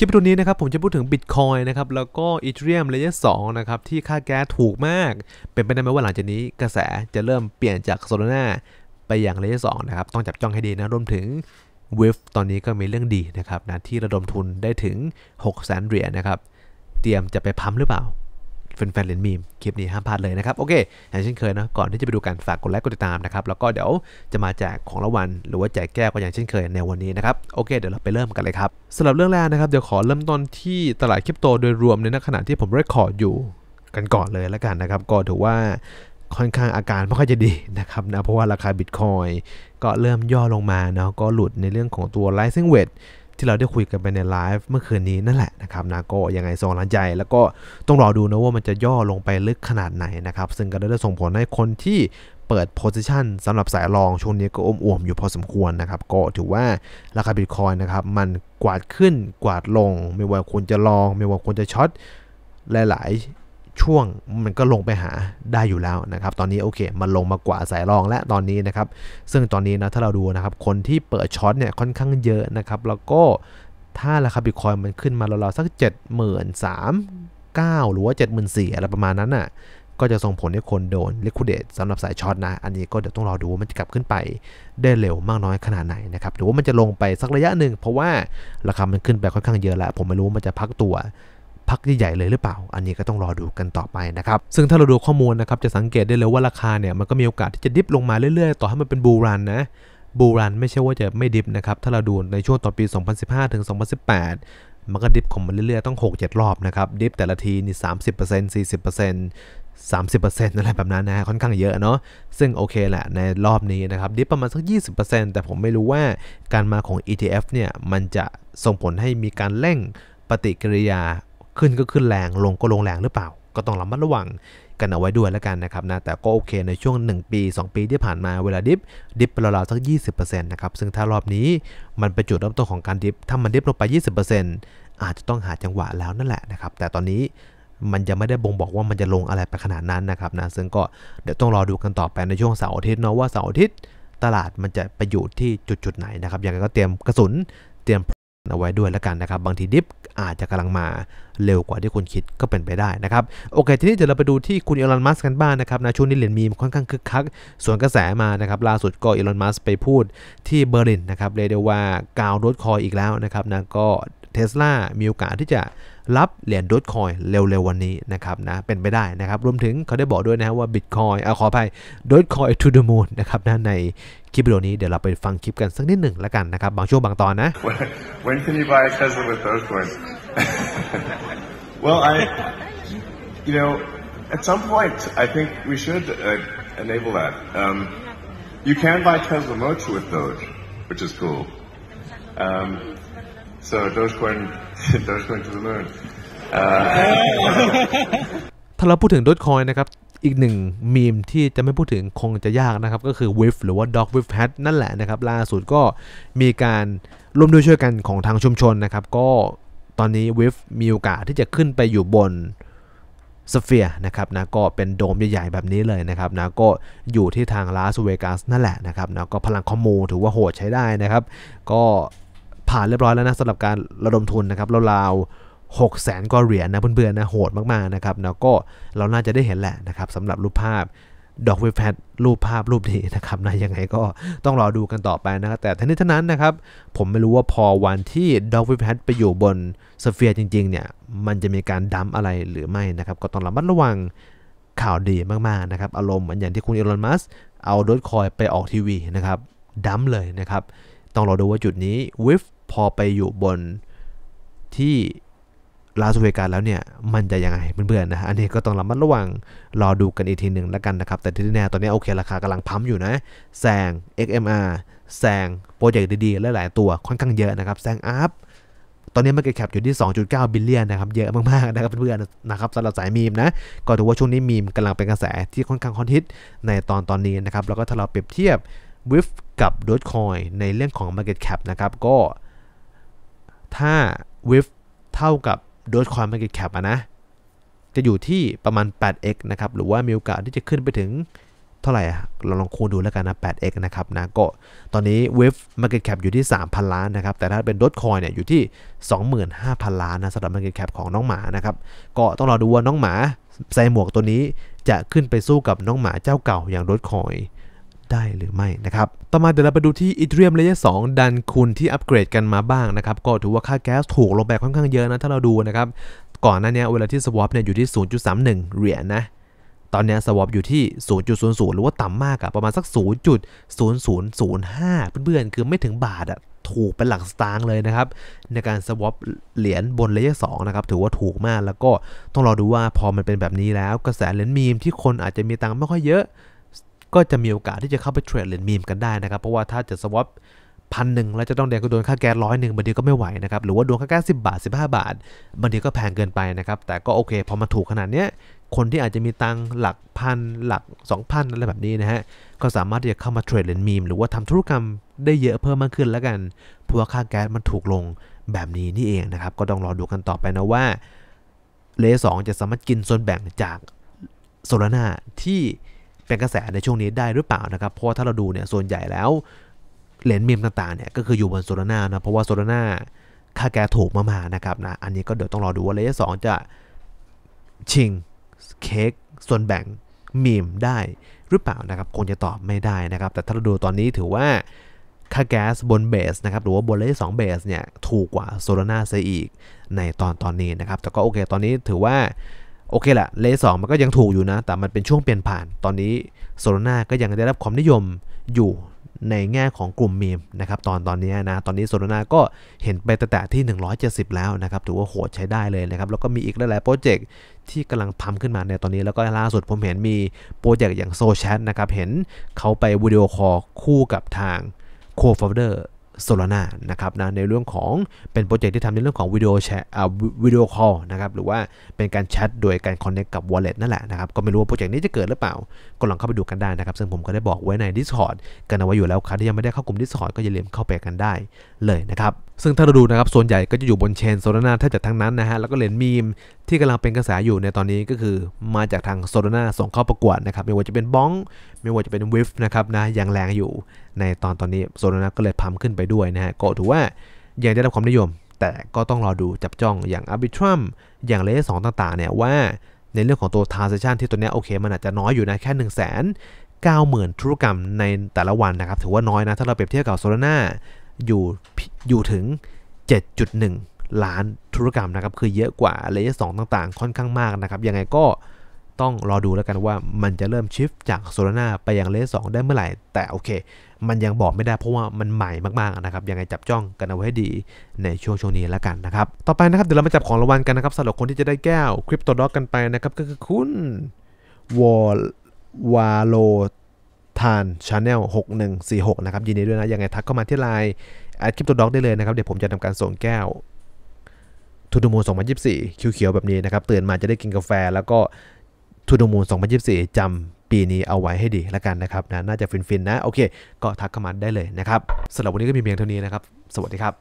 คลิปตัวนี้นะครับ ผมจะพูดถึง Bitcoin นะครับ แล้วก็ Ethereum Layer 2นะครับ ที่ค่าแก๊สถูกมาก เป็นไปได้ไหมว่าหลังจากนี้กระแสจะเริ่มเปลี่ยนจากโซล a n a ไปอย่าง Layer 2นะครับ ต้องจับจ้องให้ดีนะรวมถึง w i f ตอนนี้ก็มีเรื่องดีนะครับนะ ที่ระดมทุนได้ถึง6 0 0 0 0 0เหรียญนะครับ เตรียมจะไปพัมหรือเปล่าแฟนๆเหรียญมีมคลิปนี้ห้ามพลาดเลยนะครับโอเคอย่างเช่นเคยนะก่อนที่จะไปดูกันฝากกดไลค์กดติดตามนะครับแล้วก็เดี๋ยวจะมาแจกของรางวัลหรือว่าแจกแก้วก็อย่างเช่นเคยในวันนี้นะครับโอเค เดี๋ยวเราไปเริ่มกันเลยครับสำหรับเรื่องแรกนะครับเดี๋ยวขอเริ่มต้นที่ตลาดคริปโตโดยรวมในขณะที่ผมเรคคอร์ดอยู่กันก่อนเลยแล้วกันนะครับก็ถือว่าค่อนข้างอาการไม่ค่อยจะดีนะครับนะเพราะว่าราคาบิตคอยก็เริ่มย่อลงมาเนาะก็หลุดในเรื่องของตัวไล s i n g w e d g ที่เราได้คุยกันไปในไลฟ์เมื่อคืนนี้นั่นแหละนะครับนะก็ยังไงส่งรลังใจ แล้วก็ต้องรอดูนะว่ามันจะย่อลงไปลึกขนาดไหนนะครับ ซึ่งก็ได้ส่งผลให้คนที่เปิดโพซิชันสำหรับสายรองช่วงนี้ก็อมอวมอยู่พอสมควรนะครับ ก็ถือว่าราคาบิตคอยนะครับ มันกวาดขึ้นกวาดลง ไม่ว่าคุณจะลอง ไม่ว่าคุณจะช็อตหลายช่วง มันก็ลงไปหาได้อยู่แล้วนะครับตอนนี้โอเค มันลงมากว่าสายรองและตอนนี้นะครับซึ่งตอนนี้นะถ้าเราดูนะครับคนที่เปิดช็อตเนี่ยค่อนข้างเยอะนะครับแล้วก็ถ้าราคาบิตคอยมันขึ้นมาราวๆสัก7 3 0 0 9หรือว่า7 4 0 0 0อะไรประมาณนั้นน่ะก็จะส่งผลให้คนโดนเลค u i ดเดตสำหรับสายช็อตนะ อันนี้ก็เดี๋ยวต้องรอดูว่ามันจะกลับขึ้นไปได้เร็วมากน้อยขนาดไหนนะครับหรือว่ามันจะลงไปสักระยะหนึ่งเพราะว่าราคามันขึ้นไปค่อนข้างเยอะแล้วผมไม่รู้มันจะพักตัวพักใหญ่ๆเลยหรือเปล่า อันนี้ก็ต้องรอดูกันต่อไปนะครับ ซึ่งถ้าเราดูข้อมูลนะครับ จะสังเกตได้เลยว่าราคาเนี่ย มันก็มีโอกาสที่จะดิฟลงมาเรื่อย ๆ ต่อให้มันเป็นบูรันนะ บูรันไม่ใช่ว่าจะไม่ดิฟนะครับ ถ้าเราดูในช่วงต่อปี 2015ถึง2018 มันก็ดิฟของมันเรื่อย ๆ ต้อง 6-7 รอบนะครับ ดิฟแต่ละทีนี่ 30% 40% 30%อะไรแบบนั้นนะฮะค่อนข้างเยอะเนาะ ซึ่งโอเคแหละ ในรอบนี้นะครับ ดิฟประมาณสัก20%แต่ผมไม่รู้ว่าการมาของ ETF เนี่ยมันจะส่งผลให้มีการเร่งปฏิกิริยาขึ้นก็ขึ้นแรง ลงก็ลงแรงหรือเปล่า ก็ต้องระมัดระวัง กันเอาไว้ด้วยแล้วกันนะครับนะ แต่ก็โอเคในช่วง 1 ปี 2 ปีที่ผ่านมา เวลาดิฟดิฟไปราวๆสัก 20%นะครับ ซึ่งถ้ารอบนี้มันเป็นจุดเริ่มต้นของการดิฟถ้ามันดิฟลงไป 20%อาจจะต้องหาจังหวะแล้วนั่นแหละนะครับ แต่ตอนนี้มันจะไม่ได้บ่งบอกว่ามันจะลงอะไรไปขนาดนั้นนะครับนะ ซึ่งก็เดี๋ยวต้องรอดูกันต่อไปในช่วงเสาร์อาทิตย์เนาะว่าเสาร์อาทิตย์ตลาดมันจะไปอยู่ที่จุดๆไหนนะครับอย่างไรก็เตรียมกระสุนเตรียมเอาไว้ด้วยแล้วกันนะครับบางทีดิฟอาจจะกำลังมาเร็วกว่าที่คุณคิดก็เป็นไปได้นะครับ โอเค ทีนี้เดี๋ยวเราไปดูที่คุณอีลอนมัสกันบ้างนนะครับนะช่วงนี้เหรียญมีมค่อนข้างคึกคักส่วนกระแสมานะครับล่าสุดก็อีลอนมัสไปพูดที่เบอร์ลินนะครับเรียกได้ว่ากาวรถคออีกแล้วนะครับนะก็เทสลามีโอกาสที่จะรับเหรียญดอทคอยเร็วๆวันนี้นะครับนะ เป็นไปได้นะครับรวมถึงเขาได้บอกด้วยนะว่าบิตคอยเอาขออภัยดอทคอยทูเดอะมูนนะครับนะในคลิปวิดีโอนี้เดี๋ยวเราไปฟังคลิปกันสักนิดหนึ่งแล้วกันนะครับ บางช่วงบางตอนนะ When can you buy a Tesla with Dogecoin? well, I, you know, at some point I think we should uh, enable that. Um, you can buy Tesla Mochi with Doge, which is cool. Um, so don't go and don't go to the moon ถ้าเราพูดถึงดอทคอยนะครับ อีกหนึ่งมีมที่จะไม่พูดถึงคงจะยากนะครับ ก็คือ w i f หรือว่า Dog w i f Hat นั่นแหละนะครับล่าสุดก็มีการร่วมด้วยช่วยกันของทางชุมชนนะครับ ก็ตอนนี้ w i f มีโอกาสที่จะขึ้นไปอยู่บนสเฟียนะครับนะ ก็เป็นโดมใหญ่ ๆแบบนี้เลยนะครับนะ ก็อยู่ที่ทางลาสเวกัสนั่นแหละนะครับนะก็พลังคอมมูถือว่าโหดใช้ได้นะครับ ก็ผ่านเรียบร้อยแล้วนะสำหรับการระดมทุนนะครับราวๆหกแสนกว่าเหรียญนะเพื่อนๆ นะ โหดมาก ๆ นะครับ แล้วก็เราน่าจะได้เห็นแหละนะครับสำหรับรูปภาพดอกเวฟแพดรูปภาพรูปนี้นะครับนะยังไงก็ต้องรอดูกันต่อไปนะครับแต่ทั้งนี้ทั้งนั้นนะครับ ผมไม่รู้ว่าพอวันที่ดอกเวฟแพดไปอยู่บนสเฟียร์จริง ๆเนี่ยมันจะมีการดัมอะไรหรือไม่นะครับก็ต้องระมัดระวังข่าวดีมากๆนะครับอารมณ์เหมือนอย่างที่คุณอีลอนมัสเอาดอทคอยไปออกทีวีนะครับดัมเลยนะครับต้องรอดูว่าจุดนี้วิฟพอไปอยู่บนที่ลาสเวกัสแล้วเนี่ย มันจะยังไง เพื่อนๆนะอันนี้ก็ต้องระมัดระวังรอดูกันอีกทีหนึ่งแล้วกันนะครับ แต่ที่แน่ตอนนี้โอเคราคากำลังพัมอยู่นะแซง XMR แซงโปรเจกต์ดีๆหลายๆตัวค่อนข้างเยอะนะครับแซงอัพ ตอนนี้มันเก็ตแคปอยู่ที่ 2.9บิลเลียนนะครับ เยอะมากๆนะครับ เพื่อนๆนะครับสำหรับสายมีมนะก็ถือว่าช่วงนี้มีมกำลังเป็นกระแสที่ค่อนข้างฮอตฮิตในตอนตอนนี้นะครับแล้วก็ถ้าเราเปรียบเทียบวิฟกับดอทคอยในเรื่องของ Market Cap นะครับก็ถ้า WIF เท่ากับ Dogecoin Market Cap อะนะจะอยู่ที่ประมาณ 8x นะครับหรือว่ามีโอกาสที่จะขึ้นไปถึง เท่าไหร่อะเราลองคูณดูแล้วกันนะ 8x นะครับนะก็ตอนนี้ WIF Market Cap อยู่ที่ 3,000ล้านนะครับแต่ถ้าเป็น Dogecoin เนี่ยอยู่ที่25,000ล้านนะสำหรับ Market Cap ของน้องหมานะครับก็ต้องรอดูว่าน้องหมาใส่หมวกตัวนี้จะขึ้นไปสู้กับน้องหมาเจ้าเก่าอย่าง Dogecoin ได้หรือไม่นะครับ ต่อมาเดี๋ยวเราไปดูที่อีเทรียมเลเยอร์สดันคุณที่อัปเกรดกันมาบ้างนะครับ ก็ถือว่าค่าแก๊สถูกลงไปค่อนข้างเยอะนะถ้าเราดูนะครับ ก่อนหน้านี้เวลาที่สวอปเนี่ยอยู่ที่ 0.31 เหรียญนะ ตอนนี้สวอปอยู่ที่ 0.00 หรือว่าต่ำมากอะประมาณสัก 0.0005 เพื่อนๆ คือไม่ถึงบาทอะถูกเป็นหลักสตางค์เลยนะครับในการสวอปเหรียญบนเลเยอร์สนะครับ ถือว่าถูกมากแล้วก็ต้องรอดูว่าพอมันเป็นแบบนี้แล้วกระแสเหรียญมีมที่คนอาจจะมีตังค์ไม่ค่อยเยอะก็จะมีโอกาสที่จะเข้าไปเทรดเหรียญมีมกันได้นะครับ เพราะว่าถ้าจะสวอปพันหนึ่งแล้วจะต้องแดงก็โดนค่าแก๊สร้อยหนึ่งบางทีก็ไม่ไหวนะครับ หรือว่าโดนค่าแก๊สสิบาท 15 บาทบางทีก็แพงเกินไปนะครับ แต่ก็โอเคพอมาถูกขนาดเนี้ยคนที่อาจจะมีตังหลัก พันหลัก 2,000 อะไรแบบนี้นะฮะก็สามารถที่จะเข้ามาเทรดเหรียญมีมหรือว่าทำธุรกรรมได้เยอะเพิ่มมากขึ้น แล้วกันเพราะว่าค่าแก๊สมันถูกลงแบบนี้นี่เองนะครับ ก็ต้องรอดูกันต่อไปนะว่าเลสองจะสามารถกินส่วนแบ่งจากโซลาร่าที่เป็นกระแสในช่วงนี้ได้หรือเปล่านะครับเพราะถ้าเราดูเนี่ยส่วนใหญ่แล้ว เหรียญมีมต่างๆเนี่ยก็คืออยู่บนโซลาร่านะเพราะว่าโซลาร่าค่าแก๊สถูกมากๆนะครับนะอันนี้ก็เดี๋ยวต้องรอดูว่าลเยะสองจะชิงเค้กส่วนแบ่งมีมได้หรือเปล่านะครับคงจะตอบไม่ได้นะครับแต่ถ้าเราดูตอนนี้ถือว่าค่าแก๊สบนเบสนะครับหรือว่าบนเลขสองเบสเนี่ยถูกกว่าโซลาร่าซะอีกในตอนตอนนี้นะครับแต่ก็โอเคตอนนี้ถือว่าโอเคแหละเลสองมันก็ยังถูกอยู่นะ แต่มันเป็นช่วงเปลี่ยนผ่าน ตอนนี้โซโลนา ก็ยังได้รับความนิยมอยู่ในแง่ของกลุ่มมีมนะครับตอนตอนนี้นะตอนนี้โซโลนา ก็เห็นไปแต่ที่ 170 แล้วนะครับถือว่าโหดใช้ได้เลยนะครับแล้วก็มีอีกหลายๆโปรเจกต์ที่กำลังพัมขึ้นมาในตอนนี้แล้วก็ล่าสุดผมเห็นมีโปรเจกต์อย่างโซแชทนะครับเห็นเขาไปวิดีโอคอลคู่กับทางโคฟาวเดอร์ Solana นะครับนะในเรื่องของเป็นโปรเจกต์ที่ทำในเรื่องของวิดีโอแชทวิดีโอคอลนะครับหรือว่าเป็นการแชทโดยการคอนเนคกับ Wallet นั่นแหละนะครับก็ไม่รู้ว่าโปรเจกต์นี้จะเกิดหรือเปล่าก็ลองเข้าไปดูกันได้นะครับ ซึ่งผมก็ได้บอกไว้ใน Discord กันเอาไว้อยู่แล้วครับที่ยังไม่ได้เข้ากลุ่ม Discord ก็อย่าลืมเข้าไปกันได้เลยนะครับซึ่งถ้าเราดูนะครับส่วนใหญ่ก็จะอยู่บนเชนโซลาน่าแทบจะทั้งนั้นนะฮะแล้วก็เหรียญมีมที่กำลังเป็นกระแสอยู่ในตอนนี้ก็คือ มาจากทางโซโลนาส่งเข้าประกวดนะครับไม่ว่าจะเป็นบ้องไม่ว่าจะเป็นวิฟนะครับนะ ยังแรงอยู่ในตอนตอนนี้โซโลนาก็เลยพัมขึ้นไปด้วยนะฮะก็ถือว่ายังได้รับความนิยม แต่ก็ต้องรอดูจับจ้องอย่างอับิทรัมอย่างเลสองต่างๆเนี่ยว่าในเรื่องของตัวทาร์เซชันที่ตัวนี้โอเคมันอาจจะน้อยอยู่นะแค่1นึ่งแสนเก้าหมื่นธุรกรรมในแต่ละวันนะครับถือว่าน้อยนะถ้าเราเปรียบเทียบกับโซลน่าอยู่อยู่ถึง 7.1 ล้านธุรกรรมนะครับคือเยอะกว่าเลเยอร์สต่างๆ ค่อนข้างมากนะครับยังไงก็ต้องรอดูแล้วกันว่ามันจะเริ่มชิฟจากโซลาร่าไปยังเลเยอร์สได้เมื่อไหร่ แต่โอเค มันยังบอกไม่ได้ เพราะว่ามันใหม่มากๆนะครับยังไงจับจ้องกันเอาไว้ให้ดีในช่วงช่วงนี้แล้วกันนะครับต่อไปนะครับเดี๋ยวเรามาจับของรางวัลกันนะครับสำหรับคนที่จะได้แก้วคริปโตด็อกกันไปนะครับก็คือคุณวอลวาโลทานชาแนล6146นะครับยินดีด้วยนะยังไงทักเข้ามาที่ไลน์แอดคริปโตด็อกได้เลยนะครับเดี๋ยวผมจะทำการส่งแก้วทูดูมูน2024คิวเขียวแบบนี้นะครับ ตื่นมาจะได้กินกาแฟ แล้วก็ทูดูมูน2024 จำปีนี้เอาไว้ให้ดีแล้วกันนะครับนะน่าจะฟินๆ นะ โอเค ก็ทักเข้ามาได้เลยนะครับสำหรับวันนี้ก็มีเพียงเท่านี้นะครับ สวัสดีครับ